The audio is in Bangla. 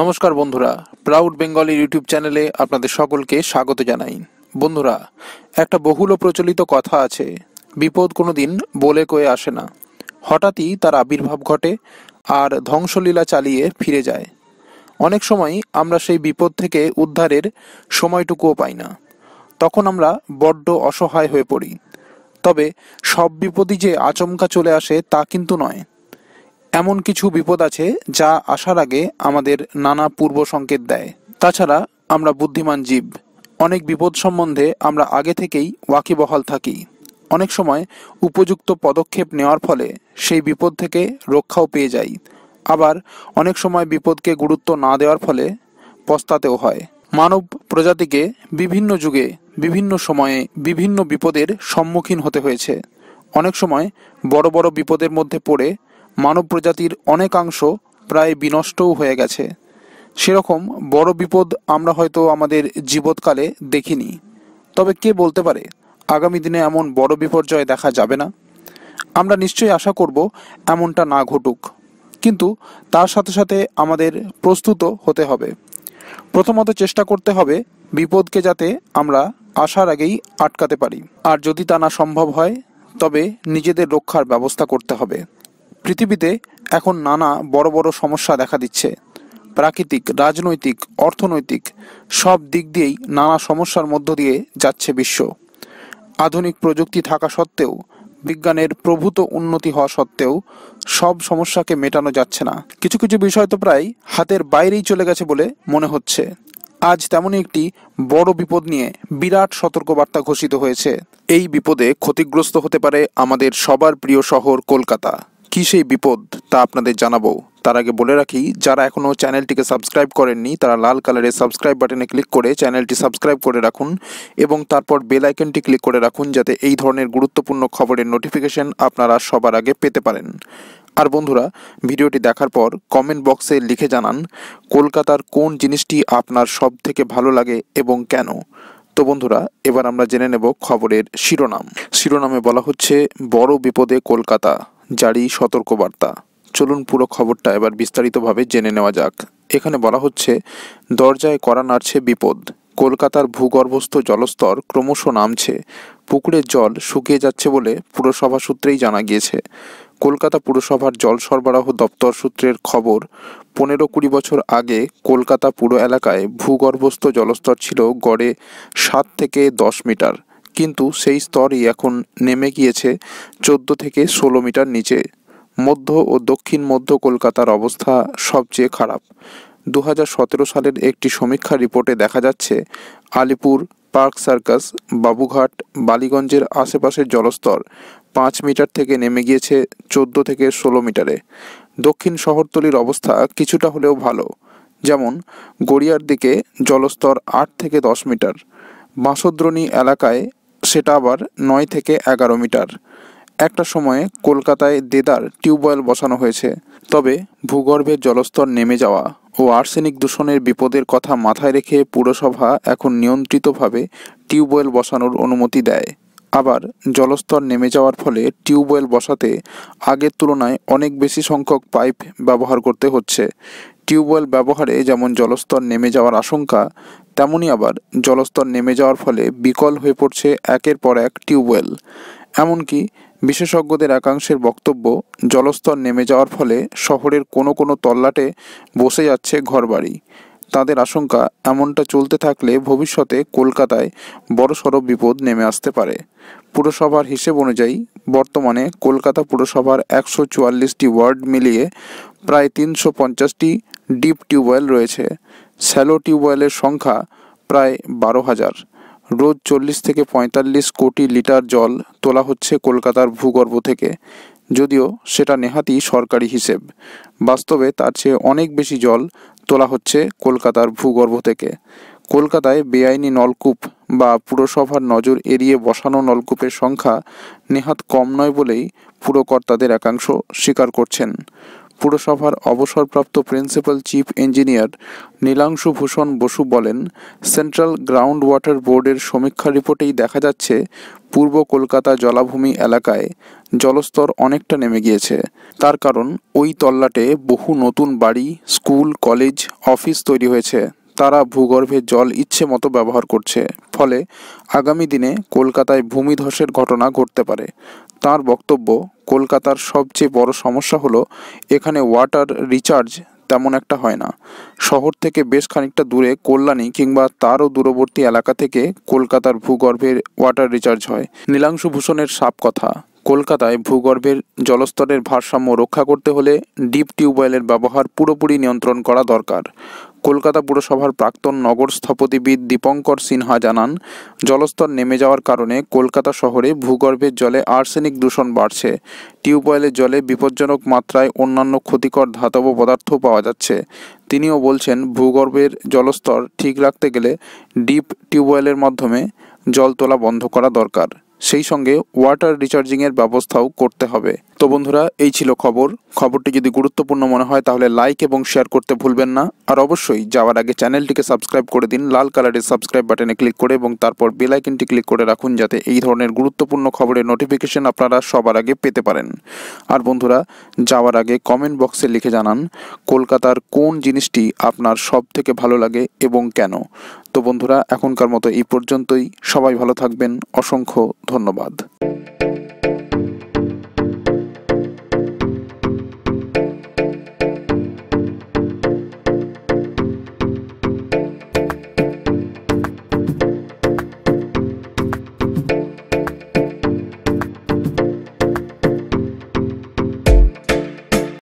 নমস্কার বন্ধুরা প্রাউড বেঙ্গলি ইউটিউব চ্যানেলে আপনাদের সকলকে স্বাগত জানাই বন্ধুরা একটা বহুল প্রচলিত কথা আছে বিপদ কোনো দিন বলে কয়ে আসে না হঠাৎই তার আবির্ভাব ঘটে আর ধ্বংসলীলা চালিয়ে ফিরে যায় অনেক সময় আমরা সেই বিপদ থেকে উদ্ধারের সময়টুকুও পাই না তখন আমরা বড্ড অসহায় হয়ে পড়ি তবে সব বিপদই যে আচমকা চলে আসে তা কিন্তু নয় এমন কিছু বিপদ আছে যা আসার আগে আমাদের নানা পূর্ব সংকেত দেয় তাছাড়া আমরা বুদ্ধিমান জীব অনেক বিপদ সম্বন্ধে আমরা আগে থেকেই ওয়াকিবহাল থাকি অনেক সময় উপযুক্ত পদক্ষেপ নেওয়ার ফলে সেই বিপদ থেকে রক্ষাও পেয়ে যাই আবার অনেক সময় বিপদকে গুরুত্ব না দেওয়ার ফলে পস্তাতেও হয় মানব প্রজাতিকে বিভিন্ন যুগে বিভিন্ন সময়ে বিভিন্ন বিপদের সম্মুখীন হতে হয়েছে অনেক সময় বড় বড় বিপদের মধ্যে পড়ে মানব প্রজাতির অনেকাংশ প্রায় বিনষ্টও হয়ে গেছে সেরকম বড় বিপদ আমরা হয়তো আমাদের জীবৎকালে দেখিনি তবে কে বলতে পারে আগামী দিনে এমন বড় বিপর্যয় দেখা যাবে না আমরা নিশ্চয়ই আশা করব এমনটা না ঘটুক কিন্তু তার সাথে সাথে আমাদের প্রস্তুত হতে হবে প্রথমত চেষ্টা করতে হবে বিপদকে যাতে আমরা আসার আগেই আটকাতে পারি আর যদি তা না সম্ভব হয় তবে নিজেদের রক্ষার ব্যবস্থা করতে হবে পৃথিবীতে এখন নানা বড় বড় সমস্যা দেখা দিচ্ছে প্রাকৃতিক রাজনৈতিক অর্থনৈতিক সব দিক দিয়েই নানা সমস্যার মধ্য দিয়ে যাচ্ছে বিশ্ব আধুনিক প্রযুক্তি থাকা সত্ত্বেও বিজ্ঞানের প্রভূত উন্নতি হওয়া সত্ত্বেও সব সমস্যাকে মেটানো যাচ্ছে না কিছু কিছু বিষয় তো প্রায় হাতের বাইরেই চলে গেছে বলে মনে হচ্ছে আজ তেমনই একটি বড় বিপদ নিয়ে বিরাট সতর্কবার্তা ঘোষিত হয়েছে এই বিপদে ক্ষতিগ্রস্ত হতে পারে আমাদের সবার প্রিয় শহর কলকাতা কী সেই বিপদ তা আপনাদের জানাবো তার আগে বলে রাখি যারা এখনও চ্যানেলটিকে সাবস্ক্রাইব করেননি তারা লাল কালারের সাবস্ক্রাইব বাটনে ক্লিক করে চ্যানেলটি সাবস্ক্রাইব করে রাখুন এবং তারপর বেল ক্লিক করে রাখুন যাতে এই ধরনের গুরুত্বপূর্ণ খবরের নোটিফিকেশন আপনারা সবার আগে পেতে পারেন আর বন্ধুরা ভিডিওটি দেখার পর কমেন্ট বক্সে লিখে জানান কলকাতার কোন জিনিসটি আপনার সব থেকে ভালো লাগে এবং কেন তো বন্ধুরা এবার আমরা জেনে নেব খবরের শিরোনাম শিরোনামে বলা হচ্ছে বড় বিপদে কলকাতা জারি সতর্কবার্তা চলুন পুরো খবরটা এবার বিস্তারিতভাবে জেনে নেওয়া যাক এখানে বলা হচ্ছে দরজায় করা নাড়ছে বিপদ কলকাতার ভূগর্ভস্থ জলস্তর ক্রমশ নামছে পুকুরের জল শুকিয়ে যাচ্ছে বলে পুরসভা সূত্রেই জানা গিয়েছে কলকাতা পুরসভার জল সরবরাহ দপ্তর সূত্রের খবর পনেরো কুড়ি বছর আগে কলকাতা পুর এলাকায় ভূগর্ভস্থ জলস্তর ছিল গড়ে সাত থেকে দশ মিটার কিন্তু সেই স্তরই এখন নেমে গিয়েছে চোদ্দ থেকে ষোলো মিটার নিচে মধ্য ও দক্ষিণ মধ্য কলকাতার অবস্থা সবচেয়ে খারাপ দু সালের একটি সমীক্ষা রিপোর্টে দেখা যাচ্ছে আলিপুর পার্ক সার্কাস বাবুঘাট বালিগঞ্জের আশেপাশের জলস্তর পাঁচ মিটার থেকে নেমে গিয়েছে চোদ্দ থেকে ষোলো মিটারে দক্ষিণ শহরতলির অবস্থা কিছুটা হলেও ভালো যেমন গড়িয়ার দিকে জলস্তর আট থেকে দশ মিটার বাঁশদ্রণী এলাকায় সেটা আবার নয় থেকে এগারো মিটার একটা সময়ে কলকাতায় দেদার টিউবওয়েল বসানো হয়েছে তবে ভূগর্ভের জলস্তর নেমে যাওয়া ও আর্সেনিক দূষণের বিপদের কথা মাথায় রেখে পুরসভা এখন নিয়ন্ত্রিতভাবে টিউবওয়েল বসানোর অনুমতি দেয় আবার জলস্তর নেমে যাওয়ার ফলে টিউবওয়েল বসাতে আগের তুলনায় অনেক বেশি সংখ্যক পাইপ ব্যবহার করতে হচ্ছে টিউবওয়েল ব্যবহারে যেমন জলস্তর নেমে যাওয়ার আশঙ্কা তেমনই আবার জলস্তর নেমে যাওয়ার ফলে বিকল হয়ে পড়ছে একের পর এক টিউবওয়েল এমনকি বিশেষজ্ঞদের একাংশের বক্তব্য জলস্তর নেমে যাওয়ার ফলে শহরের কোনো কোনো তল্লাটে বসে যাচ্ছে ঘরবাড়ি তাদের আশঙ্কা এমনটা চলতে থাকলে ভবিষ্যতে কলকাতায় বড়সড় বিপদ নেমে আসতে পারে পুরসভার হিসেব অনুযায়ী বর্তমানে কলকাতা পুরসভার একশো চুয়াল্লিশটি ওয়ার্ড মিলিয়ে প্রায় তিনশো পঞ্চাশটি ডিপ টিউবওয়েল রয়েছে স্যালো টিউবওয়েলের সংখ্যা প্রায় বারো হাজার রোজ চল্লিশ থেকে পঁয়তাল্লিশ কোটি লিটার জল তোলা হচ্ছে কলকাতার ভূগর্ভ থেকে যদিও সেটা নেহাতি সরকারি হিসেব বাস্তবে তার চেয়ে অনেক বেশি জল তোলা হচ্ছে কলকাতার ভূগর্ভ থেকে কলকাতায় বেআইনি নলকূপ বা পুরসভার নজর এড়িয়ে বসানো নলকূপের সংখ্যা নেহাত কম নয় বলেই পুরকর্তাদের একাংশ স্বীকার করছেন পুরসভার অবসরপ্রাপ্ত principal chief engineer Nilanshu Bhushan Basu বলেন সেন্ট্রাল গ্রাউন্ড ওয়াটার বোর্ডের সমীক্ষা রিপোর্টেই দেখা যাচ্ছে পূর্ব কলকাতা জলাভূমি এলাকায় জলস্তর অনেকটা নেমে গিয়েছে তার কারণ ওই তল্লাটে বহু নতুন বাড়ি স্কুল কলেজ অফিস তৈরি হয়েছে তারা ভূগর্ভে জল ইচ্ছে মতো ব্যবহার করছে ফলে আগামী দিনে কলকাতায় ভূমিধসের ঘটনা ঘটতে পারে তার বক্তব্য কলকাতার সবচেয়ে বড় সমস্যা হলো এখানে ওয়াটার রিচার্জ তেমন একটা হয় না শহর থেকে বেশ খানিকটা দূরে কল্যাণী কিংবা তারও দূরবর্তী এলাকা থেকে কলকাতার ভূগর্ভের ওয়াটার রিচার্জ হয় নীলাংশু ভূষণের সাপ কথা কলকাতায় ভূগর্ভের জলস্তরের ভারসাম্য রক্ষা করতে হলে ডিপ টিউবওয়েলের ব্যবহার পুরোপুরি নিয়ন্ত্রণ করা দরকার কলকাতা পুরসভার প্রাক্তন নগর স্থপতিবিদ দীপঙ্কর সিনহা জানান জলস্তর নেমে যাওয়ার কারণে কলকাতা শহরে ভূগর্ভের জলে আর্সেনিক দূষণ বাড়ছে টিউবওয়েলের জলে বিপজ্জনক মাত্রায় অন্যান্য ক্ষতিকর ধাতব পদার্থ পাওয়া যাচ্ছে তিনিও বলছেন ভূগর্ভের জলস্তর ঠিক রাখতে গেলে ডিপ টিউবওয়েলের মাধ্যমে জল তোলা বন্ধ করা দরকার সেই সঙ্গে ওয়াটার রিচার্জিংয়ের ব্যবস্থাও করতে হবে তো বন্ধুরা এই ছিল খবর খবরটি যদি গুরুত্বপূর্ণ মনে হয় তাহলে লাইক এবং শেয়ার করতে ভুলবেন না আর অবশ্যই যাওয়ার আগে চ্যানেলটিকে সাবস্ক্রাইব করে দিন লাল কালারের সাবস্ক্রাইব বাটনে ক্লিক করে এবং তারপর বেলাইকিনটি ক্লিক করে রাখুন যাতে এই ধরনের গুরুত্বপূর্ণ খবরের নোটিফিকেশন আপনারা সবার আগে পেতে পারেন আর বন্ধুরা যাওয়ার আগে কমেন্ট বক্সে লিখে জানান কলকাতার কোন জিনিসটি আপনার সব থেকে ভালো লাগে এবং কেন তো বন্ধুরা এখনকার মতো এই পর্যন্তই সবাই ভালো থাকবেন অসংখ্য ধন্যবাদ